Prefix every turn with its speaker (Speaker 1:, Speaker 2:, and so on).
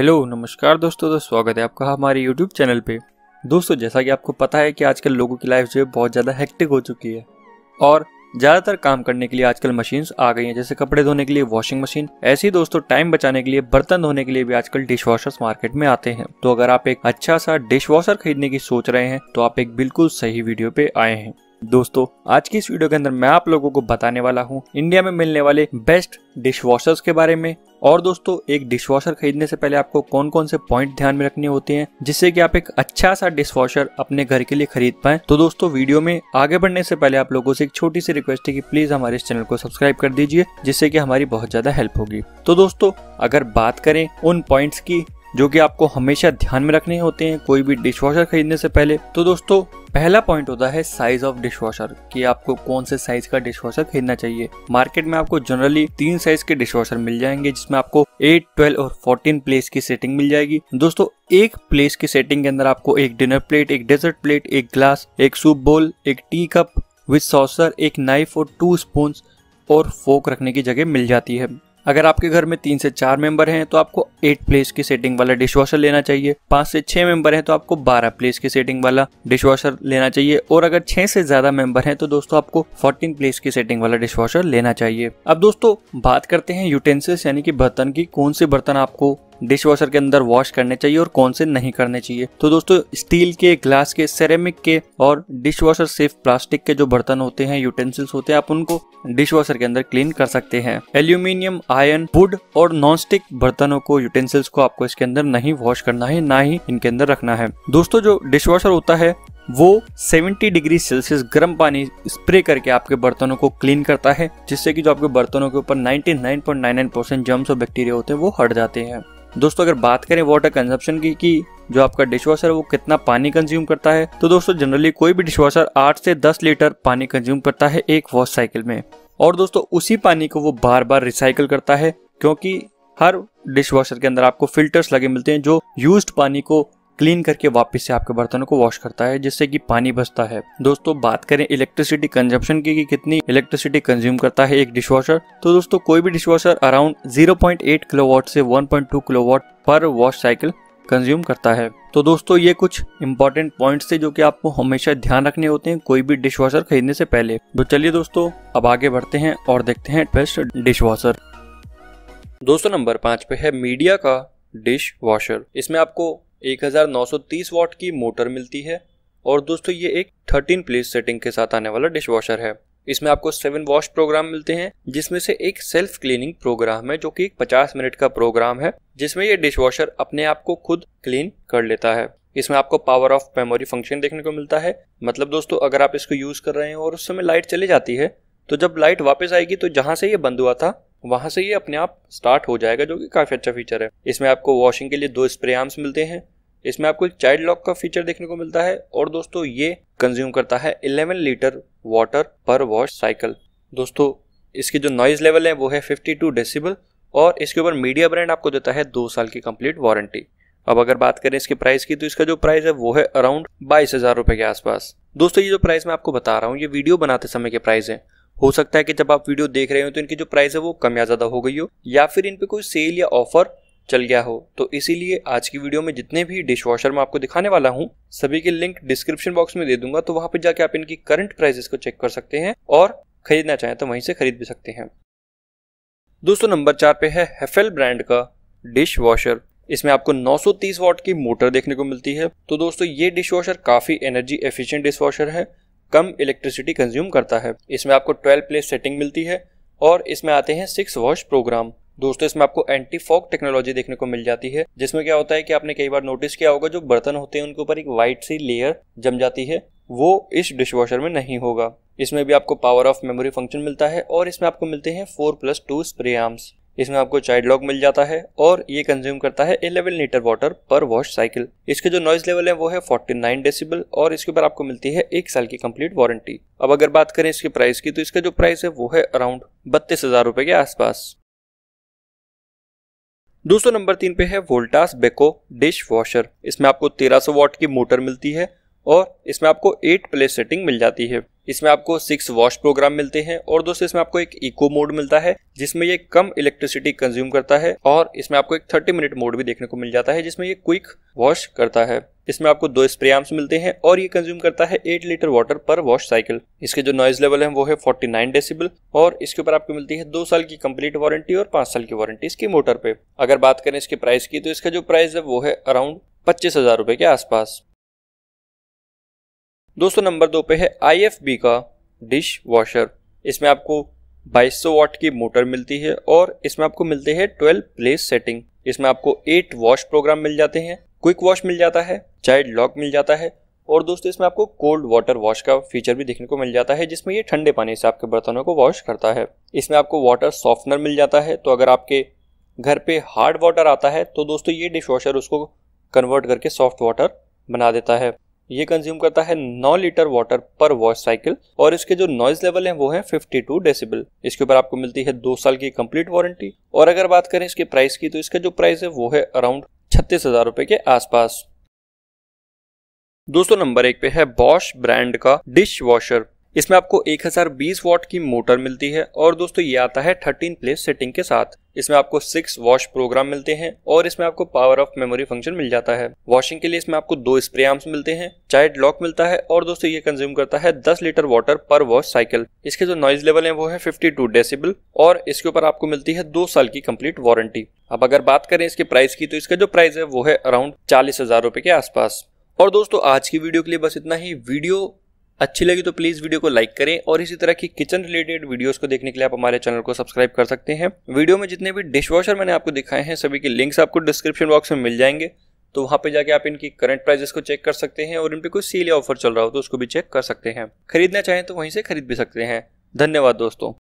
Speaker 1: hello नमस्कार दोस्तों तो स्वागत है आपका हमारे यूट्यूब चैनल पे दोस्तों जैसा कि आपको पता है कि आजकल लोगों की लाइफ जो है बहुत ज़्यादा हेक्टिक हो चुकी है और ज़्यादातर काम करने के लिए आजकल मशीन्स आ गई हैं जैसे कपड़े धोने के लिए वॉशिंग मशीन ऐसे ही दोस्तों टाइम बचाने के लिए बर्तन धोने के लिए भी आजकल डिश वॉशर्स मार्केट में आते हैं तो अगर आप एक अच्छा सा डिश वॉशर खरीदने की सोच रहे हैं तो आप एक बिल्कुल सही वीडियो पे आए हैं दोस्तों आज की इस वीडियो के अंदर मैं आप लोगों को बताने वाला हूँ इंडिया में मिलने वाले बेस्ट डिश वॉशर्स के बारे में और दोस्तों एक वॉशर खरीदने से पहले आपको कौन कौन से पॉइंट ध्यान में रखने होते हैं जिससे कि आप एक अच्छा सा वॉशर अपने घर के लिए खरीद पाए तो दोस्तों वीडियो में आगे बढ़ने से पहले आप लोगों से एक छोटी सी रिक्वेस्ट है कि प्लीज हमारे इस चैनल को सब्सक्राइब कर दीजिए जिससे कि हमारी बहुत ज्यादा हेल्प होगी तो दोस्तों अगर बात करें उन पॉइंट्स की जो कि आपको हमेशा ध्यान में रखने होते हैं कोई भी डिश वॉशर खरीदने से पहले तो दोस्तों पहला पॉइंट होता है साइज ऑफ डिश वॉशर कि आपको कौन से साइज का डिश वॉशर खरीदना चाहिए मार्केट में आपको जनरली तीन साइज के डिश वॉशर मिल जाएंगे जिसमें आपको एट ट्वेल्व और फोर्टीन प्लेस की सेटिंग मिल जाएगी दोस्तों एक प्लेस की सेटिंग के अंदर आपको एक डिनर प्लेट एक डेजर्ट प्लेट एक ग्लास एक सूप बोल एक टी कप विथ सॉसर एक नाइफ और टू स्पून और फोक रखने की जगह मिल जाती है अगर आपके घर में तीन से चार मेंबर हैं तो आपको एट प्लेस की सेटिंग वाला डिश वॉशर लेना चाहिए पांच से छह मेंबर हैं तो आपको बारह प्लेस की सेटिंग वाला डिश वॉशर लेना चाहिए और अगर छह से ज़्यादा मेंबर हैं तो दोस्तों आपको फोर्टीन प्लेस की सेटिंग वाला डिश वॉशर लेना चाहिए अब दोस्तों बात करते हैं यूटेंसिल्स यानी कि बर्तन की कौन से बर्तन आपको डिश वॉशर के अंदर वॉश करने चाहिए और कौन से नहीं करने चाहिए तो दोस्तों स्टील के ग्लास के सेरेमिक के और डिश वॉशर सेफ प्लास्टिक के जो बर्तन होते हैं यूटेंसिल्स होते हैं आप उनको डिश वॉशर के अंदर क्लीन कर सकते हैं एल्यूमिनियम आयन वुड और नॉन स्टिक बर्तनों को यूटेंसिल्स को आपको इसके अंदर नहीं वॉश करना है ना ही इनके अंदर रखना है दोस्तों जो डिश वॉशर होता है वो 70 डिग्री सेल्सियस गर्म पानी स्प्रे करके आपके बर्तनों को क्लीन करता है जिससे कि जो आपके बर्तनों के ऊपर 99.99 परसेंट जर्म्स और बैक्टीरिया होते हैं वो हट जाते हैं दोस्तों अगर बात करें वाटर कंजप्शन की कि जो आपका डिश वॉशर है वो कितना पानी कंज्यूम करता है तो दोस्तों जनरली कोई भी डिश वॉशर आठ से दस लीटर पानी कंज्यूम करता है एक वॉश साइकिल में और दोस्तों उसी पानी को वो बार बार रिसाइकिल करता है क्योंकि हर डिश वॉशर के अंदर आपको फिल्टर्स लगे मिलते हैं जो यूज्ड पानी को क्लीन करके वापस से आपके बर्तनों को वॉश करता है जिससे कि पानी बचता है दोस्तों बात करें इलेक्ट्रिसिटी कंजम्पशन की कि कितनी इलेक्ट्रिसिटी कंज्यूम करता है एक डिशवॉशर तो दोस्तों कोई भी डिशवॉशर अराउंड 0.8 किलोवाट से 1.2 किलोवाट पर वॉश साइकिल कंज्यूम करता है तो दोस्तों ये कुछ इंपॉर्टेंट पॉइंट्स थे जो कि आपको हमेशा ध्यान रखने होते हैं कोई भी डिश खरीदने से पहले तो चलिए दोस्तों अब आगे बढ़ते हैं और देखते हैं बेस्ट डिश वॉशर दोस्तों नंबर पांच पे है मीडिया का डिश वॉशर इसमें आपको 1930 वॉट की मोटर मिलती है और दोस्तों ये एक 13 प्लेस सेटिंग के साथ आने वाला डिश वॉशर है इसमें आपको सेवन वॉश प्रोग्राम मिलते हैं जिसमें से एक सेल्फ क्लीनिंग प्रोग्राम है जो कि एक 50 मिनट का प्रोग्राम है जिसमें ये डिश वॉशर अपने आप को खुद क्लीन कर लेता है इसमें आपको पावर ऑफ मेमोरी फंक्शन देखने को मिलता है मतलब दोस्तों अगर आप इसको यूज कर रहे हैं और उस समय लाइट चली जाती है तो जब लाइट वापस आएगी तो जहां से ये बंद हुआ था वहां से ये अपने आप स्टार्ट हो जाएगा जो कि काफ़ी अच्छा फीचर है इसमें आपको वॉशिंग के लिए दो स्प्रे आर्म्स मिलते हैं इसमें आपको एक चाइल्ड लॉक का फीचर देखने को मिलता है और दोस्तों ये कंज्यूम करता है 11 litre water per wash cycle दोस्तों इसकी जो नॉइज़ लेवल है वो है 52 डेसीबल और इसके ऊपर मीडिया ब्रांड आपको देता है दो साल की कंप्लीट वारंटी अब अगर बात करें इसके प्राइस की तो इसका जो प्राइस है वो है अराउंड बाईस हज़ार के आसपास दोस्तों ये जो प्राइस मैं आपको बता रहा हूँ ये वीडियो बनाते समय के प्राइस है हो सकता है कि जब आप वीडियो देख रहे हो तो इनकी जो प्राइस है वो कम या ज़्यादा हो गई हो या फिर इन पर कोई सेल या ऑफर चल गया हो तो इसीलिए आज की वीडियो में जितने भी डिश वॉशर मैं आपको दिखाने वाला हूँ सभी के लिंक डिस्क्रिप्शन बॉक्स में दे दूंगा तो वहां पर जाके आप इनकी करंट प्राइसेस को चेक कर सकते हैं और खरीदना चाहें तो वहीं से खरीद भी सकते हैं दोस्तों नंबर चार पे है हेफेल ब्रांड का डिश वॉशर इसमें आपको 930 वॉट की मोटर देखने को मिलती है तो दोस्तों ये डिश वॉशर काफ़ी एनर्जी एफिशिएंट डिश वॉशर है कम इलेक्ट्रिसिटी कंज्यूम करता है इसमें आपको 12 प्लेस सेटिंग मिलती है और इसमें आते हैं सिक्स वॉश प्रोग्राम दोस्तों इसमें आपको एंटी फॉक टेक्नोलॉजी देखने को मिल जाती है जिसमें क्या होता है कि आपने कई बार नोटिस किया होगा जो बर्तन होते हैं उनके ऊपर एक वाइट सी लेयर जम जाती है वो इस डिशवॉशर में नहीं होगा इसमें भी आपको पावर ऑफ मेमोरी फंक्शन मिलता है और इसमें आपको मिलते हैं four plus two spray arms इसमें आपको चाइल्ड लॉग मिल जाता है और ये कंज्यूम करता है 11 litre water per wash cycle इसके जो नॉइज लेवल है वो है 49 डेसिबल और इसके ऊपर आपको मिलती है एक साल की कंप्लीट वारंटी अब अगर बात करें इसके प्राइस की तो इसका जो प्राइस है वो है अराउंड बत्तीस हजार रुपए के आसपास दूसरा नंबर तीन पे है वोल्टास बेको डिश वॉशर इसमें आपको सौ वॉट की मोटर मिलती है और इसमें आपको एट प्लेस सेटिंग मिल जाती है इसमें आपको सिक्स वॉश प्रोग्राम मिलते हैं और दोस्तों इसमें आपको एक इको मोड मिलता है जिसमें ये कम इलेक्ट्रिसिटी कंज्यूम करता है और इसमें आपको एक थर्टी मिनट मोड भी देखने को मिल जाता है जिसमें ये क्विक वॉश करता है इसमें आपको दो स्प्रे आर्म्स मिलते हैं और ये कंज्यूम करता है 8 litre water per wash cycle इसके जो नॉइज लेवल है वो है नाइन डेसीबल और इसके ऊपर आपको मिलती है दो साल की कंप्लीट वारंटी और पांच साल की वारंटी इसकी मोटर पे अगर बात करें इसके प्राइस की तो इसका जो प्राइस है वो है अराउंड पच्चीस हजार रुपए के आसपास दोस्तों नंबर दो पे है आईएफबी का डिश वॉशर इसमें आपको 2200 वाट की मोटर मिलती है और इसमें आपको मिलते हैं 12 प्लेस सेटिंग इसमें आपको 8 वॉश प्रोग्राम मिल जाते हैं क्विक वॉश मिल जाता है चाइल्ड लॉक मिल जाता है और दोस्तों इसमें आपको कोल्ड वाटर वॉश का फीचर भी देखने को मिल जाता है जिसमें ये ठंडे पानी से आपके बर्तनों को वॉश करता है इसमें आपको वाटर सॉफ्टनर मिल जाता है तो अगर आपके घर पे हार्ड वाटर आता है तो दोस्तों ये डिश वॉशर उसको कन्वर्ट करके सॉफ्ट वाटर बना देता है ये कंज्यूम करता है 9 litre water per wash cycle और इसके जो नॉइज लेवल है वो है 52 डेसिबल इसके ऊपर आपको मिलती है दो साल की कंप्लीट वारंटी और अगर बात करें इसके प्राइस की तो इसका जो प्राइस है वो है अराउंड छत्तीस हजार रुपए के आसपास दोस्तों नंबर एक पे है बॉश ब्रांड का डिश वॉशर इसमें आपको 1020 वॉट की मोटर मिलती है और दोस्तों ये आता है 13 प्लेस सेटिंग के साथ इसमें आपको सिक्स वॉश प्रोग्राम मिलते हैं और इसमें आपको पावर ऑफ मेमोरी फंक्शन मिल जाता है वॉशिंग के लिए इसमें आपको दो स्प्रे आर्म्स मिलते हैं चाइल्ड लॉक मिलता है और दोस्तों ये कंज्यूम करता है 10 litre water per wash cycle इसके जो नॉइज लेवल है वो है टू डेसिबल और इसके ऊपर आपको मिलती है दो साल की कम्प्लीट वारंटी अब अगर बात करें इसके प्राइस की तो इसका जो प्राइस है वो है अराउंड चालीस हजार रुपए के आसपास और दोस्तों आज की वीडियो के लिए बस इतना ही वीडियो अच्छी लगी तो प्लीज़ वीडियो को लाइक करें और इसी तरह की किचन रिलेटेड वीडियोस को देखने के लिए आप हमारे चैनल को सब्सक्राइब कर सकते हैं वीडियो में जितने भी डिश वॉशर मैंने आपको दिखाए हैं सभी के लिंक्स आपको डिस्क्रिप्शन बॉक्स में मिल जाएंगे तो वहाँ पे जाके आप इनकी करंट प्राइजेस को चेक कर सकते हैं और इन पर कोई सील या ऑफर चल रहा हो तो उसको भी चेक कर सकते हैं खरीदना चाहें तो वहीं से खरीद भी सकते हैं धन्यवाद दोस्तों